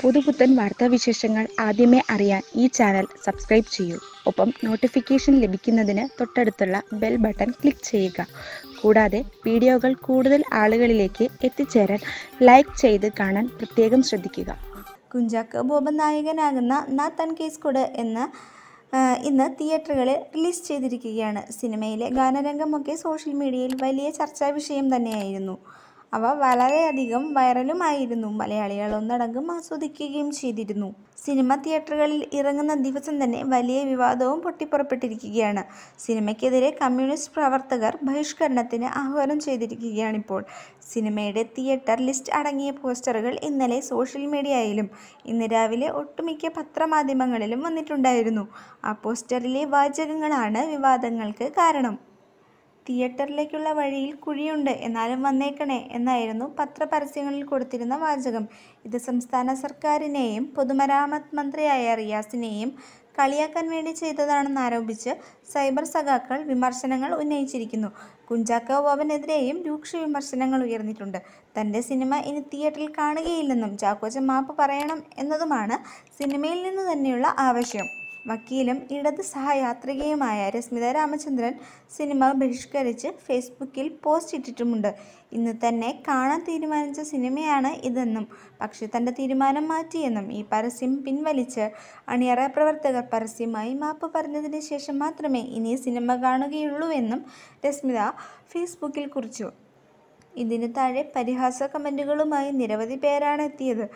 പുതുപുത്തൻ വിശേഷങ്ങൾ ആദ്യമേ അറിയാൻ ഈ ചാനൽ സബ്സ്ക്രൈബ് ചെയ്യൂ ഒപ്പം നോട്ടിഫിക്കേഷൻ ലഭിക്കുന്നതിന് തൊട്ടടുത്തുള്ള ബെൽ ബട്ടൺ ക്ലിക്ക് ചെയ്യുക കൂടാതെ വീഡിയോകൾ കൂടുതൽ ആളുകളിലേക്ക് എത്തിച്ചേരാൻ ലൈക്ക് ചെയ്ത് കാണാൻ പ്രത്യേകം ശ്രദ്ധിക്കുക കുഞ്ചാക്ക് ബോബൻ നായകനാകുന്ന നാ തൻ കേസ്കുട് എന്ന ഇന്ന് തിയേറ്ററുകളിൽ റിലീസ് ചെയ്തിരിക്കുകയാണ് സിനിമയിലെ ഗാനരംഗമൊക്കെ സോഷ്യൽ മീഡിയയിൽ വലിയ ചർച്ചാ വിഷയം തന്നെയായിരുന്നു അവ വളരെയധികം വൈറലുമായിരുന്നു മലയാളികൾ ഒന്നടങ്കം ആസ്വദിക്കുകയും ചെയ്തിരുന്നു സിനിമ തിയേറ്ററുകളിൽ ഇറങ്ങുന്ന ദിവസം തന്നെ വലിയ വിവാദവും പൊട്ടിപ്പുറപ്പെട്ടിരിക്കുകയാണ് സിനിമയ്ക്കെതിരെ കമ്മ്യൂണിസ്റ്റ് പ്രവർത്തകർ ബഹിഷ്കരണത്തിന് ആഹ്വാനം ചെയ്തിരിക്കുകയാണിപ്പോൾ സിനിമയുടെ തിയേറ്റർ ലിസ്റ്റ് അടങ്ങിയ പോസ്റ്ററുകൾ ഇന്നലെ സോഷ്യൽ മീഡിയയിലും ഇന്ന് രാവിലെ ഒട്ടുമിക്ക പത്രമാധ്യമങ്ങളിലും വന്നിട്ടുണ്ടായിരുന്നു ആ പോസ്റ്ററിലെ വാചകങ്ങളാണ് വിവാദങ്ങൾക്ക് കാരണം തിയേറ്ററിലേക്കുള്ള വഴിയിൽ കുഴിയുണ്ട് എന്നാലും വന്നേക്കണേ എന്നായിരുന്നു പത്രപരസ്യങ്ങളിൽ കൊടുത്തിരുന്ന വാചകം ഇത് സംസ്ഥാന സർക്കാരിനെയും പൊതുമരാമത്ത് മന്ത്രിയായ റിയാസിനെയും കളിയാക്കാൻ വേണ്ടി ചെയ്തതാണെന്ന് സൈബർ സഖാക്കൾ വിമർശനങ്ങൾ ഉന്നയിച്ചിരിക്കുന്നു കുഞ്ചാക്കോ ബോബനെതിരെയും രൂക്ഷ വിമർശനങ്ങൾ ഉയർന്നിട്ടുണ്ട് തൻ്റെ സിനിമ ഇനി തിയേറ്ററിൽ കാണുകയില്ലെന്നും ചാക്കോച്ച മാപ്പ് പറയണം എന്നതുമാണ് സിനിമയിൽ നിന്ന് തന്നെയുള്ള ആവശ്യം വക്കീലും ഇടത് സഹയാത്രികയുമായ രസ്മിത രാമചന്ദ്രൻ സിനിമ ബഹിഷ്കരിച്ച് ഫേസ്ബുക്കിൽ പോസ്റ്റ് ഇട്ടിട്ടുമുണ്ട് ഇന്ന് തന്നെ കാണാൻ തീരുമാനിച്ച സിനിമയാണ് ഇതെന്നും പക്ഷേ തൻ്റെ തീരുമാനം മാറ്റിയെന്നും ഈ പരസ്യം പിൻവലിച്ച് അണിയറ പ്രവർത്തകർ പരസ്യമായി മാപ്പ് പറഞ്ഞതിന് ശേഷം മാത്രമേ ഇനി സിനിമ കാണുകയുള്ളൂവെന്നും രസ്മിത ഫേസ്ബുക്കിൽ കുറിച്ചു ഇതിന് താഴെ പരിഹാസ കമൻറ്റുകളുമായി നിരവധി പേരാണ് എത്തിയത്